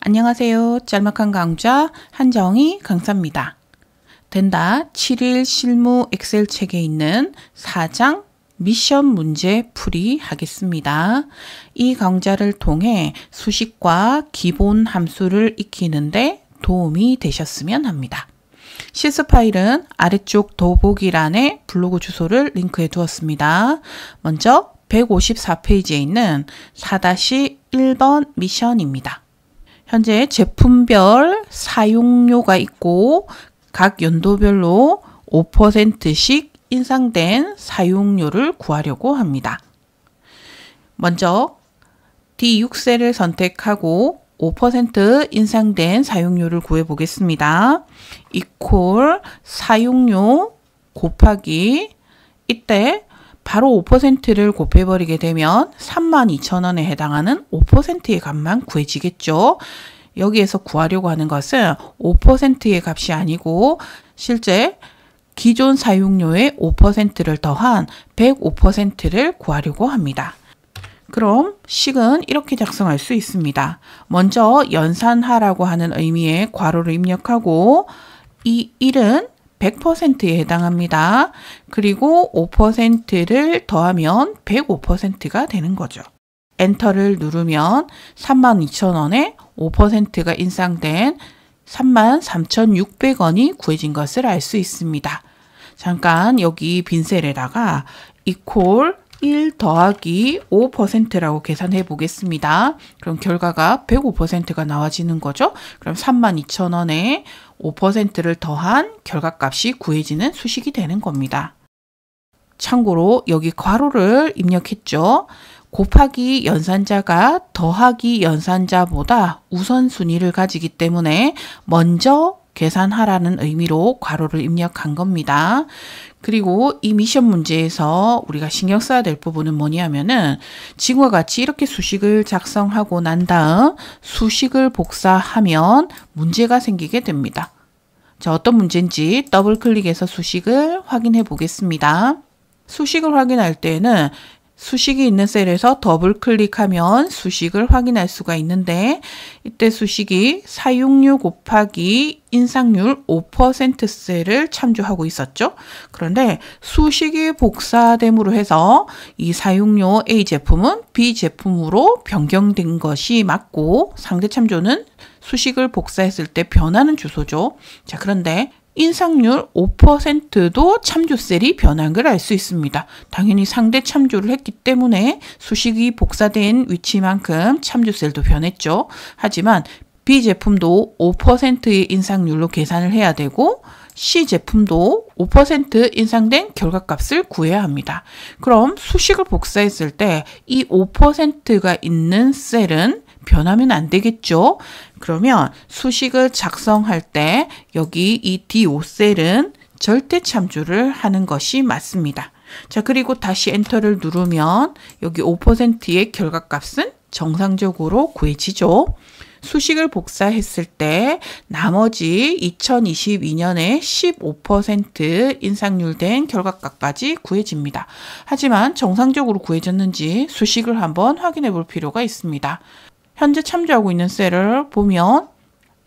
안녕하세요. 짤막한 강좌 한정희 강사입니다. 된다 7일 실무 엑셀 책에 있는 4장 미션 문제 풀이 하겠습니다. 이 강좌를 통해 수식과 기본 함수를 익히는데 도움이 되셨으면 합니다. 실습 파일은 아래쪽 더보기란에 블로그 주소를 링크해 두었습니다. 먼저 154페이지에 있는 4-1번 미션입니다. 현재 제품별 사용료가 있고 각 연도별로 5%씩 인상된 사용료를 구하려고 합니다. 먼저 D6셀을 선택하고 5% 인상된 사용료를 구해 보겠습니다. 이퀄 사용료 곱하기 이때 바로 5%를 곱해버리게 되면 32,000원에 해당하는 5%의 값만 구해지겠죠. 여기에서 구하려고 하는 것은 5%의 값이 아니고 실제 기존 사용료의 5%를 더한 105%를 구하려고 합니다. 그럼 식은 이렇게 작성할 수 있습니다. 먼저 연산하라고 하는 의미의 괄호를 입력하고 이 1은 100%에 해당합니다. 그리고 5%를 더하면 105%가 되는 거죠. 엔터를 누르면 32,000원에 5%가 인상된 33,600원이 구해진 것을 알 수 있습니다. 잠깐 여기 빈셀에다가 equal 1 더하기 5%라고 계산해 보겠습니다. 그럼 결과가 105%가 나와지는 거죠. 그럼 32,000원에 5%를 더한 결과값이 구해지는 수식이 되는 겁니다. 참고로 여기 괄호를 입력했죠. 곱하기 연산자가 더하기 연산자보다 우선순위를 가지기 때문에 먼저 계산하라는 의미로 괄호를 입력한 겁니다. 그리고 이 미션 문제에서 우리가 신경 써야 될 부분은 뭐냐면은 지금과 같이 이렇게 수식을 작성하고 난 다음 수식을 복사하면 문제가 생기게 됩니다. 자, 어떤 문제인지 더블 클릭해서 수식을 확인해 보겠습니다. 수식을 확인할 때는 에 수식이 있는 셀에서 더블 클릭하면 수식을 확인할 수가 있는데 이때 수식이 사용료 곱하기 인상률 5% 셀을 참조하고 있었죠. 그런데 수식이 복사됨으로 해서 이 사용료 A 제품은 B 제품으로 변경된 것이 맞고 상대 참조는 수식을 복사했을 때 변하는 주소죠. 자, 그런데 인상률 5%도 참조셀이 변한 걸 알 수 있습니다. 당연히 상대 참조를 했기 때문에 수식이 복사된 위치만큼 참조셀도 변했죠. 하지만 B 제품도 5%의 인상률로 계산을 해야 되고 C 제품도 5% 인상된 결과값을 구해야 합니다. 그럼 수식을 복사했을 때 이 5%가 있는 셀은 변하면 안 되겠죠. 그러면 수식을 작성할 때 여기 이 D5셀은 절대 참조를 하는 것이 맞습니다. 자, 그리고 다시 엔터를 누르면 여기 5%의 결과값은 정상적으로 구해지죠. 수식을 복사했을 때 나머지 2022년에 15% 인상률된 결과값까지 구해집니다. 하지만 정상적으로 구해졌는지 수식을 한번 확인해 볼 필요가 있습니다. 현재 참조하고 있는 셀을 보면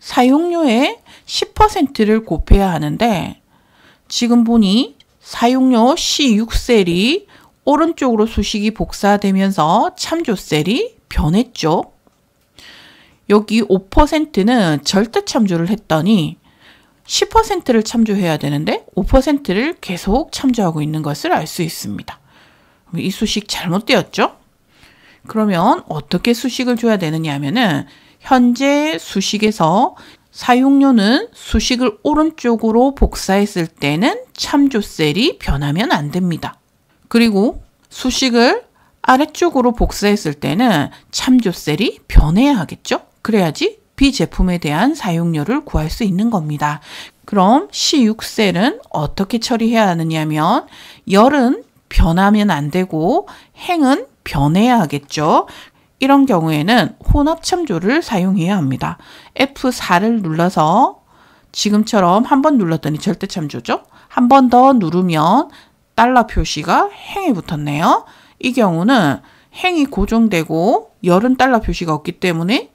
사용료의 10%를 곱해야 하는데 지금 보니 사용료 C6셀이 오른쪽으로 수식이 복사되면서 참조셀이 변했죠. 여기 5%는 절대 참조를 했더니 10%를 참조해야 되는데 5%를 계속 참조하고 있는 것을 알 수 있습니다. 이 수식 잘못되었죠? 그러면 어떻게 수식을 줘야 되느냐 하면은 현재 수식에서 사용료는 수식을 오른쪽으로 복사했을 때는 참조셀이 변하면 안 됩니다. 그리고 수식을 아래쪽으로 복사했을 때는 참조셀이 변해야 하겠죠? 그래야지 비 제품에 대한 사용료를 구할 수 있는 겁니다. 그럼 C6셀은 어떻게 처리해야 하느냐면 하 열은 변하면 안 되고 행은 변해야 하겠죠. 이런 경우에는 혼합 참조를 사용해야 합니다. F4를 눌러서 지금처럼 한 번 눌렀더니 절대 참조죠. 한 번 더 누르면 달러 표시가 행에 붙었네요. 이 경우는 행이 고정되고 열은 달러 표시가 없기 때문에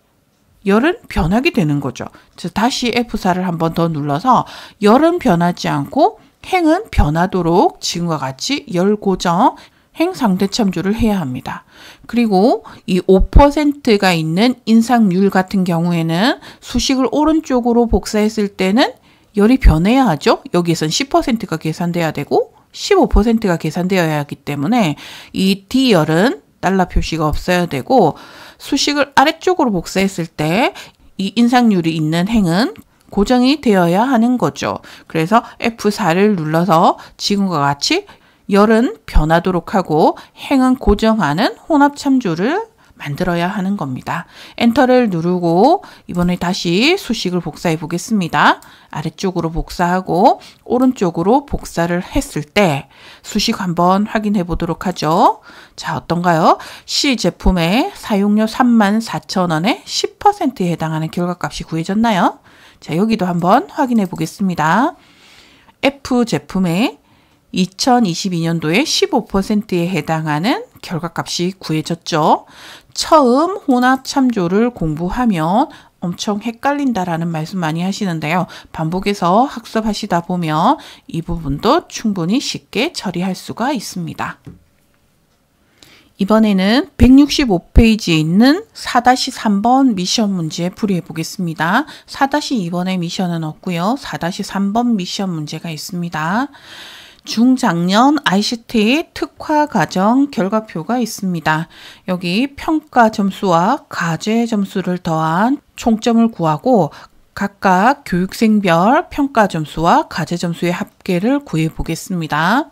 열은 변하게 되는 거죠. 그 다시 F4를 한 번 더 눌러서 열은 변하지 않고 행은 변하도록 지금과 같이 열 고정 행상대 참조를 해야 합니다. 그리고 이 5%가 있는 인상률 같은 경우에는 수식을 오른쪽으로 복사했을 때는 열이 변해야 하죠. 여기에선 10%가 계산돼야 되고 15%가 계산되어야 하기 때문에 이 D열은 달러 표시가 없어야 되고 수식을 아래쪽으로 복사했을 때 이 인상률이 있는 행은 고정이 되어야 하는 거죠. 그래서 F4를 눌러서 지금과 같이 열은 변하도록 하고 행은 고정하는 혼합 참조를 만들어야 하는 겁니다. 엔터를 누르고 이번에 다시 수식을 복사해 보겠습니다. 아래쪽으로 복사하고 오른쪽으로 복사를 했을 때 수식 한번 확인해 보도록 하죠. 자, 어떤가요? C 제품의 사용료 34,000원에 10%에 해당하는 결과값이 구해졌나요? 자, 여기도 한번 확인해 보겠습니다. F 제품의 2022년도에 15%에 해당하는 결과값이 구해졌죠. 처음 혼합 참조를 공부하면 엄청 헷갈린다라는 말씀 많이 하시는데요. 반복해서 학습하시다 보면 이 부분도 충분히 쉽게 처리할 수가 있습니다. 이번에는 165페이지에 있는 4-3번 미션 문제 풀이해 보겠습니다. 4-2번의 미션은 없고요. 4-3번 미션 문제가 있습니다. 중장년 ICT 특화 과정 결과표가 있습니다. 여기 평가 점수와 과제 점수를 더한 총점을 구하고 각각 교육생별 평가 점수와 과제 점수의 합계를 구해 보겠습니다.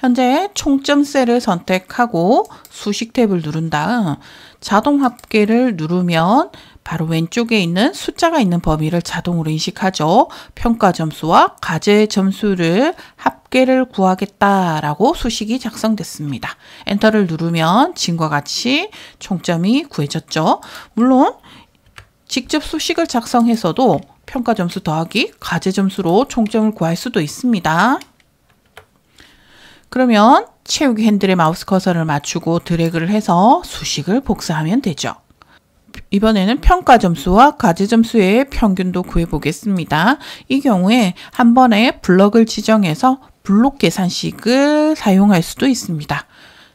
현재 총점 셀을 선택하고 수식 탭을 누른 다음 자동 합계를 누르면 바로 왼쪽에 있는 숫자가 있는 범위를 자동으로 인식하죠. 평가 점수와 과제 점수를 합 어깨를 구하겠다라고 수식이 작성됐습니다. 엔터를 누르면 지금과 같이 총점이 구해졌죠. 물론 직접 수식을 작성해서도 평가 점수 더하기 가제 점수로 총점을 구할 수도 있습니다. 그러면 채우기 핸들의 마우스 커서를 맞추고 드래그를 해서 수식을 복사하면 되죠. 이번에는 평가 점수와 가제 점수의 평균도 구해보겠습니다. 이 경우에 한 번에 블럭을 지정해서 블록 계산식을 사용할 수도 있습니다.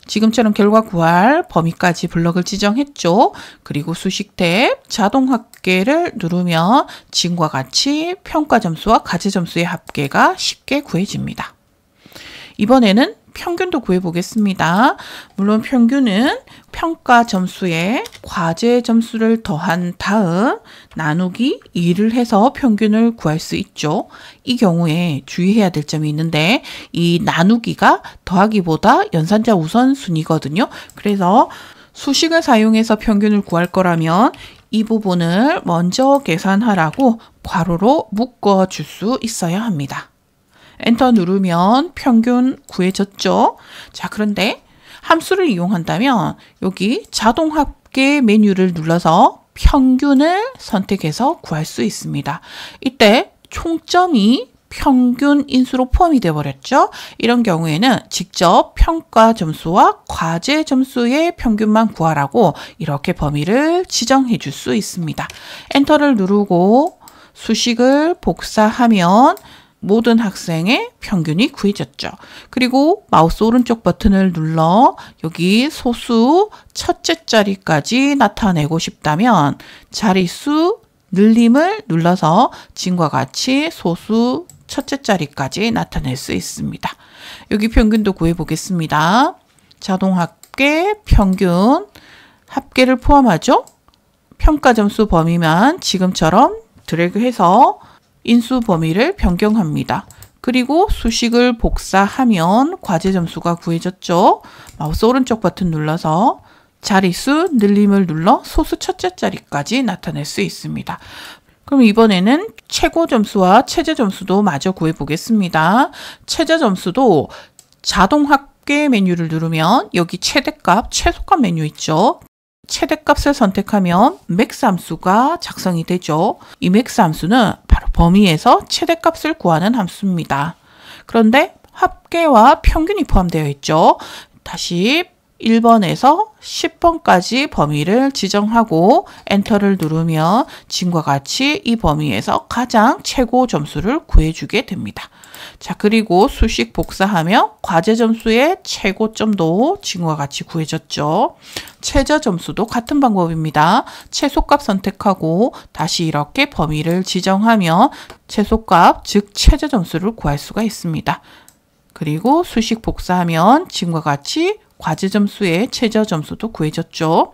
지금처럼 결과 구할 범위까지 블럭을 지정했죠. 그리고 수식 탭 자동 합계를 누르면 지금과 같이 평가 점수와 가제 점수의 합계가 쉽게 구해집니다. 이번에는 평균도 구해보겠습니다. 물론 평균은 평가 점수에 과제 점수를 더한 다음 나누기 2를 해서 평균을 구할 수 있죠. 이 경우에 주의해야 될 점이 있는데 이 나누기가 더하기보다 연산자 우선순위거든요. 그래서 수식을 사용해서 평균을 구할 거라면 이 부분을 먼저 계산하라고 괄호로 묶어 줄 수 있어야 합니다. 엔터 누르면 평균 구해졌죠. 자, 그런데 함수를 이용한다면 여기 자동 합계 메뉴를 눌러서 평균을 선택해서 구할 수 있습니다. 이때 총점이 평균 인수로 포함이 되어버렸죠. 이런 경우에는 직접 평가 점수와 과제 점수의 평균만 구하라고 이렇게 범위를 지정해 줄 수 있습니다. 엔터를 누르고 수식을 복사하면 모든 학생의 평균이 구해졌죠. 그리고 마우스 오른쪽 버튼을 눌러 여기 소수 첫째 자리까지 나타내고 싶다면 자리수 늘림을 눌러서 지금과 같이 소수 첫째 자리까지 나타낼 수 있습니다. 여기 평균도 구해보겠습니다. 자동 합계 평균 합계를 포함하죠. 평가 점수 범위만 지금처럼 드래그해서 인수 범위를 변경합니다. 그리고 수식을 복사하면 과제 점수가 구해졌죠. 마우스 오른쪽 버튼 눌러서 자릿수 늘림을 눌러 소수 첫째 자리까지 나타낼 수 있습니다. 그럼 이번에는 최고 점수와 최저 점수도 마저 구해보겠습니다. 최저 점수도 자동 합계 메뉴를 누르면 여기 최대값, 최소값 메뉴 있죠. 최대값을 선택하면 맥스함수가 작성이 되죠. 이 맥스함수는 바로 범위에서 최대값을 구하는 함수입니다. 그런데 합계와 평균이 포함되어 있죠. 다시 1번에서 10번까지 범위를 지정하고 엔터를 누르면 지금과 같이 이 범위에서 가장 최고 점수를 구해주게 됩니다. 자, 그리고 수식 복사하면 과제 점수의 최고 점도 지금과 같이 구해졌죠. 최저 점수도 같은 방법입니다. 최소값 선택하고 다시 이렇게 범위를 지정하면 최소값, 즉 최저 점수를 구할 수가 있습니다. 그리고 수식 복사하면 지금과 같이 과제 점수의 최저 점수도 구해졌죠.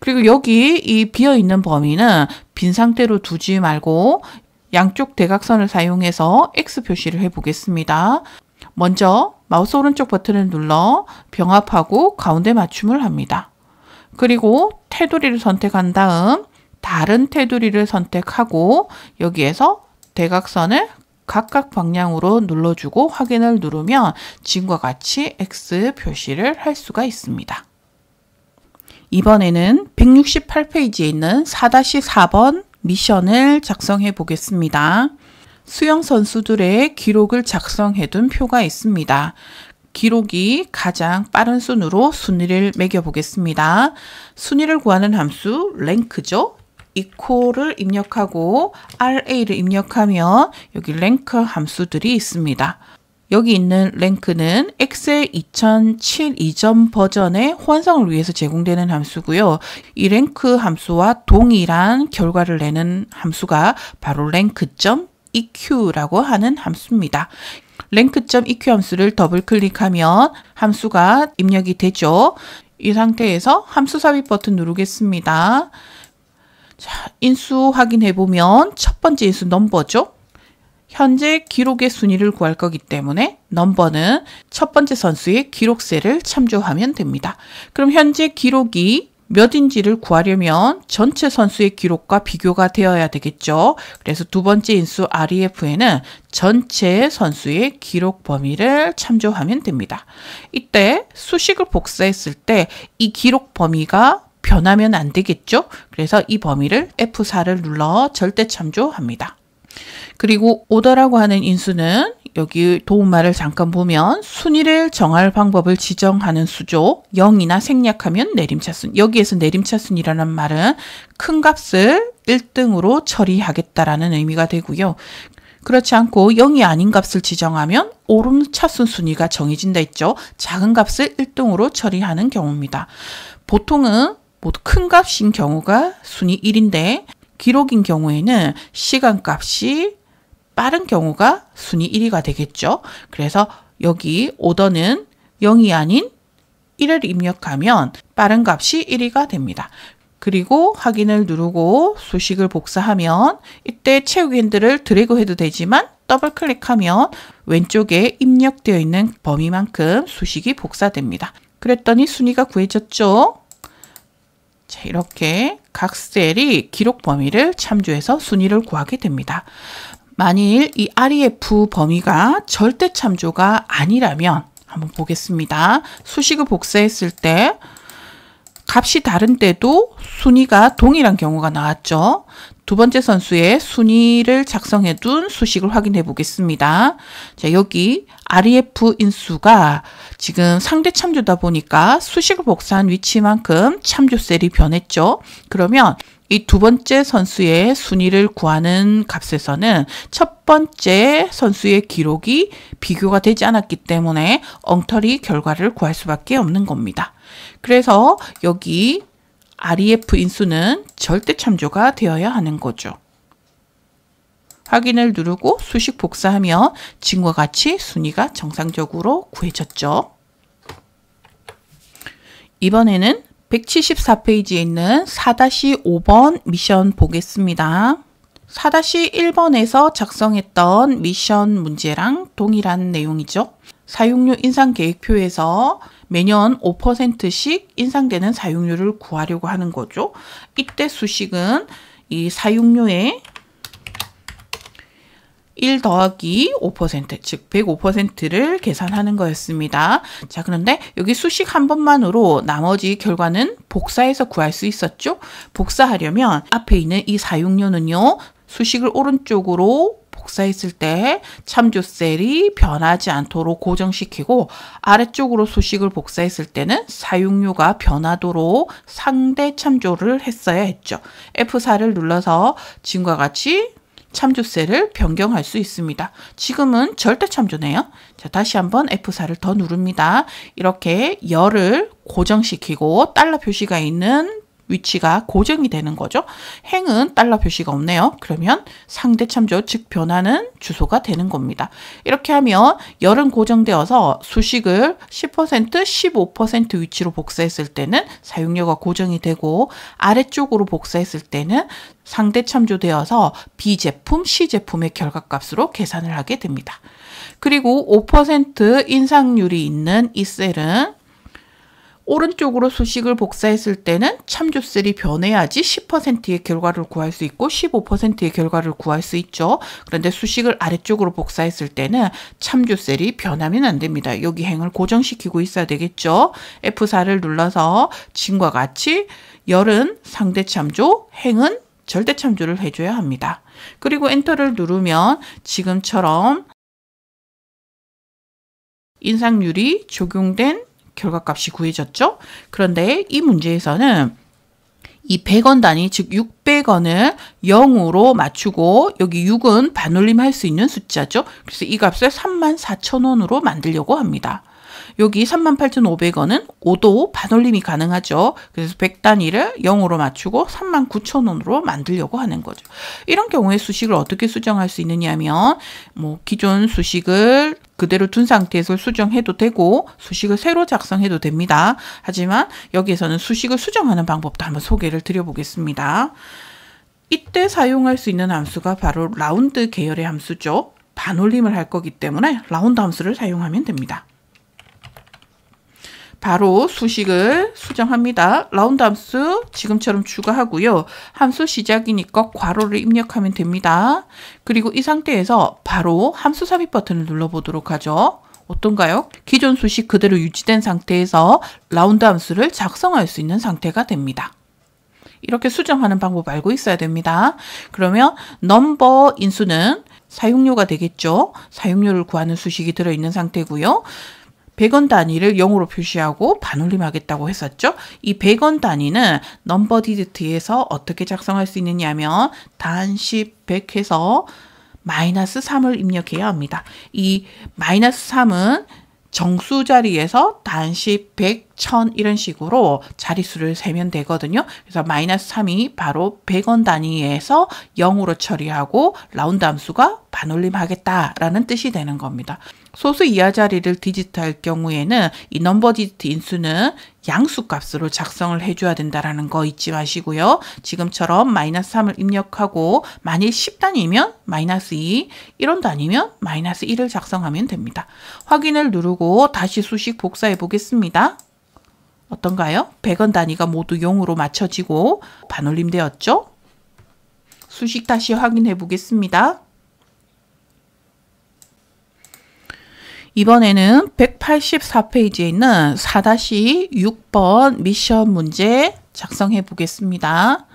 그리고 여기 이 비어있는 범위는 빈 상태로 두지 말고 양쪽 대각선을 사용해서 X 표시를 해보겠습니다. 먼저 마우스 오른쪽 버튼을 눌러 병합하고 가운데 맞춤을 합니다. 그리고 테두리를 선택한 다음 다른 테두리를 선택하고 여기에서 대각선을 각각 방향으로 눌러주고 확인을 누르면 지금과 같이 X 표시를 할 수가 있습니다. 이번에는 168페이지에 있는 4-4번 미션을 작성해 보겠습니다. 수영 선수들의 기록을 작성해 둔 표가 있습니다. 기록이 가장 빠른 순으로 순위를 매겨 보겠습니다. 순위를 구하는 함수 랭크죠. equal을 입력하고 ra를 입력하면 여기 랭크 함수들이 있습니다. 여기 있는 랭크는 엑셀 2007 이전 버전의 환성을 위해서 제공되는 함수고요. 이 랭크 함수와 동일한 결과를 내는 함수가 바로 랭크.eq라고 하는 함수입니다. 랭크.eq 함수를 더블 클릭하면 함수가 입력이 되죠. 이 상태에서 함수 삽입 버튼 누르겠습니다. 자, 인수 확인해 보면 첫 번째 인수 넘버죠. 현재 기록의 순위를 구할 거기 때문에 넘버는 첫 번째 선수의 기록세를 참조하면 됩니다. 그럼 현재 기록이 몇인지를 구하려면 전체 선수의 기록과 비교가 되어야 되겠죠. 그래서 두 번째 인수 REF에는 전체 선수의 기록 범위를 참조하면 됩니다. 이때 수식을 복사했을 때 이 기록 범위가 변하면 안 되겠죠. 그래서 이 범위를 F4를 눌러 절대 참조합니다. 그리고 오더라고 하는 인수는 여기 도움말을 잠깐 보면 순위를 정할 방법을 지정하는 수조 0이나 생략하면 내림차순 여기에서 내림차순이라는 말은 큰 값을 1등으로 처리하겠다라는 의미가 되고요. 그렇지 않고 0이 아닌 값을 지정하면 오름차순 순위가 정해진다 했죠. 작은 값을 1등으로 처리하는 경우입니다. 보통은 모두 뭐 큰 값인 경우가 순위 1인데 기록인 경우에는 시간값이 빠른 경우가 순위 1위가 되겠죠. 그래서 여기 오더는 0이 아닌 1을 입력하면 빠른 값이 1위가 됩니다. 그리고 확인을 누르고 수식을 복사하면 이때 채우기 핸들을 드래그 해도 되지만 더블 클릭하면 왼쪽에 입력되어 있는 범위만큼 수식이 복사됩니다. 그랬더니 순위가 구해졌죠. 자, 이렇게 각 셀이 기록 범위를 참조해서 순위를 구하게 됩니다. 만일 이 REF 범위가 절대 참조가 아니라면 한번 보겠습니다. 수식을 복사했을 때 값이 다른 때도 순위가 동일한 경우가 나왔죠. 두 번째 선수의 순위를 작성해 둔 수식을 확인해 보겠습니다. 자, 여기 REF 인수가 지금 상대 참조다 보니까 수식을 복사한 위치만큼 참조 셀이 변했죠. 그러면 이 두 번째 선수의 순위를 구하는 값에서는 첫 번째 선수의 기록이 비교가 되지 않았기 때문에 엉터리 결과를 구할 수밖에 없는 겁니다. 그래서 여기 REF 인수는 절대 참조가 되어야 하는 거죠. 확인을 누르고 수식 복사하면 지금과 같이 순위가 정상적으로 구해졌죠. 이번에는 174페이지에 있는 4-5번 미션 보겠습니다. 4-1번에서 작성했던 미션 문제랑 동일한 내용이죠. 사용료 인상 계획표에서 매년 5%씩 인상되는 사용료를 구하려고 하는 거죠. 이때 수식은 이 사용료의 1 더하기 5%, 즉 105%를 계산하는 거였습니다. 자, 그런데 여기 수식 한 번만으로 나머지 결과는 복사해서 구할 수 있었죠? 복사하려면 앞에 있는 이 사용료는요, 수식을 오른쪽으로 복사했을 때 참조 셀이 변하지 않도록 고정시키고 아래쪽으로 수식을 복사했을 때는 사용료가 변하도록 상대 참조를 했어야 했죠. F4를 눌러서 지금과 같이 참조 셀을 변경할 수 있습니다. 지금은 절대 참조네요. 자, 다시 한번 F4를 더 누릅니다. 이렇게 열을 고정시키고 달러 표시가 있는 위치가 고정이 되는 거죠. 행은 달러 표시가 없네요. 그러면 상대 참조 즉 변화는 주소가 되는 겁니다. 이렇게 하면 열은 고정되어서 수식을 10% 15% 위치로 복사했을 때는 사용료가 고정이 되고 아래쪽으로 복사했을 때는 상대 참조되어서 B 제품, C 제품의 결과값으로 계산을 하게 됩니다. 그리고 5% 인상률이 있는 이 셀은 오른쪽으로 수식을 복사했을 때는 참조셀이 변해야지 10%의 결과를 구할 수 있고 15%의 결과를 구할 수 있죠. 그런데 수식을 아래쪽으로 복사했을 때는 참조셀이 변하면 안 됩니다. 여기 행을 고정시키고 있어야 되겠죠. F4를 눌러서 진과 같이 열은 상대 참조, 행은 절대 참조를 해줘야 합니다. 그리고 엔터를 누르면 지금처럼 인상률이 적용된 결과값이 구해졌죠. 그런데 이 문제에서는 이 100원 단위 즉 600원을 0으로 맞추고 여기 6은 반올림할 수 있는 숫자죠. 그래서 이 값을 34,000원으로 만들려고 합니다. 여기 38,500원은 5도 반올림이 가능하죠. 그래서 100단위를 0으로 맞추고 39,000원으로 만들려고 하는 거죠. 이런 경우에 수식을 어떻게 수정할 수 있느냐면 하뭐 기존 수식을 그대로 둔 상태에서 수정해도 되고 수식을 새로 작성해도 됩니다. 하지만 여기에서는 수식을 수정하는 방법도 한번 소개를 드려보겠습니다. 이때 사용할 수 있는 함수가 바로 라운드 계열의 함수죠. 반올림을 할 거기 때문에 라운드 함수를 사용하면 됩니다. 바로 수식을 수정합니다. 라운드 함수 지금처럼 추가하고요. 함수 시작이니까 괄호를 입력하면 됩니다. 그리고 이 상태에서 바로 함수 삽입 버튼을 눌러보도록 하죠. 어떤가요? 기존 수식 그대로 유지된 상태에서 라운드 함수를 작성할 수 있는 상태가 됩니다. 이렇게 수정하는 방법 알고 있어야 됩니다. 그러면 넘버 인수는 사용료가 되겠죠. 사용료를 구하는 수식이 들어있는 상태고요. 100원 단위를 0으로 표시하고 반올림하겠다고 했었죠. 이 100원 단위는 넘버 디지트에서 어떻게 작성할 수 있느냐면 단시 100 해서 마이너스 3을 입력해야 합니다. 이 마이너스 3은 정수 자리에서 단시 100, 1000 이런 식으로 자리수를 세면 되거든요. 그래서 마이너스 3이 바로 100원 단위에서 0으로 처리하고 라운드 함수가 반올림하겠다라는 뜻이 되는 겁니다. 소수 이하 자리를 디지트할 경우에는 이 넘버 디지트 인수는 양수 값으로 작성을 해줘야 된다라는 거 잊지 마시고요. 지금처럼 마이너스 3을 입력하고 만일 10단이면 마이너스 2, 1원단이면 마이너스 1을 작성하면 됩니다. 확인을 누르고 다시 수식 복사해 보겠습니다. 어떤가요? 100원 단위가 모두 0으로 맞춰지고 반올림 되었죠? 수식 다시 확인해 보겠습니다. 이번에는 184페이지에 있는 4-6번 미션 문제 작성해 보겠습니다.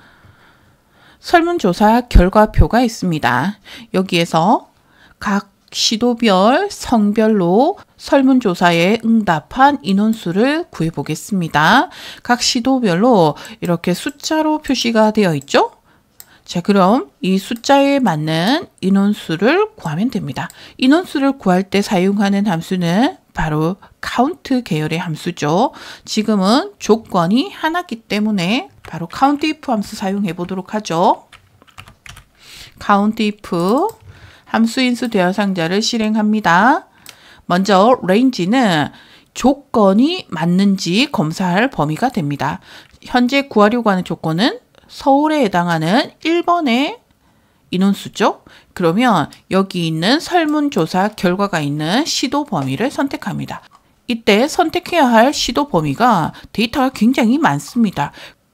설문조사 결과표가 있습니다. 여기에서 각 시도별 성별로 설문조사에 응답한 인원수를 구해 보겠습니다. 각 시도별로 이렇게 숫자로 표시가 되어 있죠? 자, 그럼 이 숫자에 맞는 인원수를 구하면 됩니다. 인원수를 구할 때 사용하는 함수는 바로 count 계열의 함수죠. 지금은 조건이 하나기 때문에 바로 c o u n t if 함수 사용해 보도록 하죠. c o u n t if 함수 인수 대화 상자를 실행합니다. 먼저 r a n g e 는 조건이 맞는지 검사할 범위가 됩니다. 현재 구하려고 하는 조건은 서울에 해당하는 1번의 인원수죠. 그러면 여기 있는 설문조사 결과가 있는 시도 범위를 선택합니다. 이때 선택해야 할 시도 범위가 데이터가 굉장히 많습니다.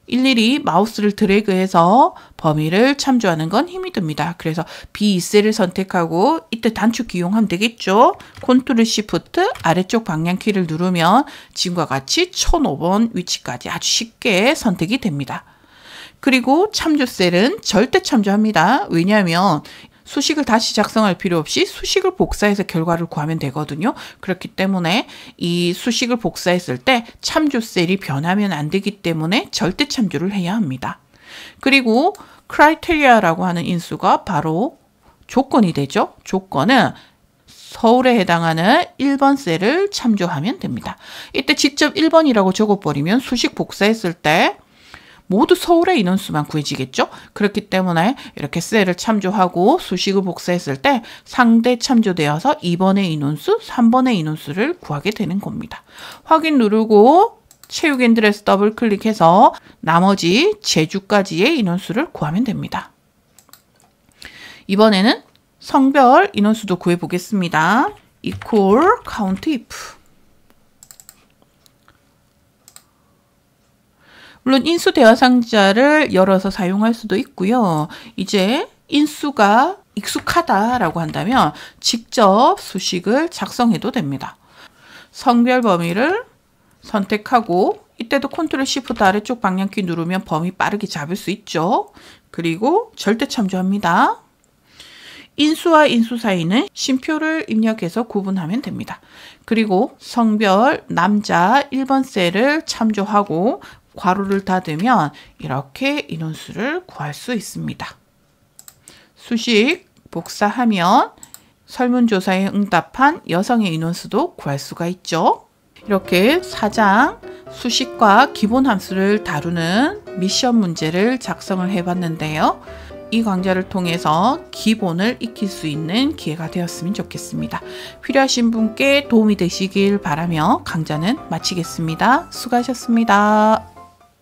일일이 마우스를 드래그해서 범위를 참조하는 건 힘이 듭니다. 그래서 B2셀을 선택하고 이때 단축 이용하면 되겠죠. 컨트롤 시프트 아래쪽 방향키를 누르면 지금과 같이 1005번 위치까지 아주 쉽게 선택이 됩니다. 그리고 참조셀은 절대 참조합니다. 왜냐하면 수식을 다시 작성할 필요 없이 수식을 복사해서 결과를 구하면 되거든요. 그렇기 때문에 이 수식을 복사했을 때 참조 셀이 변하면 안 되기 때문에 절대 참조를 해야 합니다. 그리고 크라이테리아라고 하는 인수가 바로 조건이 되죠. 조건은 서울에 해당하는 1번 셀을 참조하면 됩니다. 이때 직접 1번이라고 적어버리면 수식 복사했을 때 모두 서울의 인원수만 구해지겠죠? 그렇기 때문에 이렇게 셀을 참조하고 수식을 복사했을 때 상대 참조되어서 2번의 인원수, 3번의 인원수를 구하게 되는 겁니다. 확인 누르고 체육 앤드레스 더블 클릭해서 나머지 제주까지의 인원수를 구하면 됩니다. 이번에는 성별 인원수도 구해보겠습니다. equal count if 물론 인수 대화 상자를 열어서 사용할 수도 있고요. 이제 인수가 익숙하다라고 한다면 직접 수식을 작성해도 됩니다. 성별 범위를 선택하고 이때도 컨트롤 시프트 아래쪽 방향키 누르면 범위 빠르게 잡을 수 있죠. 그리고 절대 참조합니다. 인수와 인수 사이는 심표를 입력해서 구분하면 됩니다. 그리고 성별 남자 1번 셀을 참조하고 괄호를 닫으면 이렇게 인원수를 구할 수 있습니다. 수식 복사하면 설문조사에 응답한 여성의 인원수도 구할 수가 있죠. 이렇게 사장, 수식과 기본 함수를 다루는 미션 문제를 작성을 해봤는데요. 이 강좌를 통해서 기본을 익힐 수 있는 기회가 되었으면 좋겠습니다. 필요하신 분께 도움이 되시길 바라며 강좌는 마치겠습니다. 수고하셨습니다.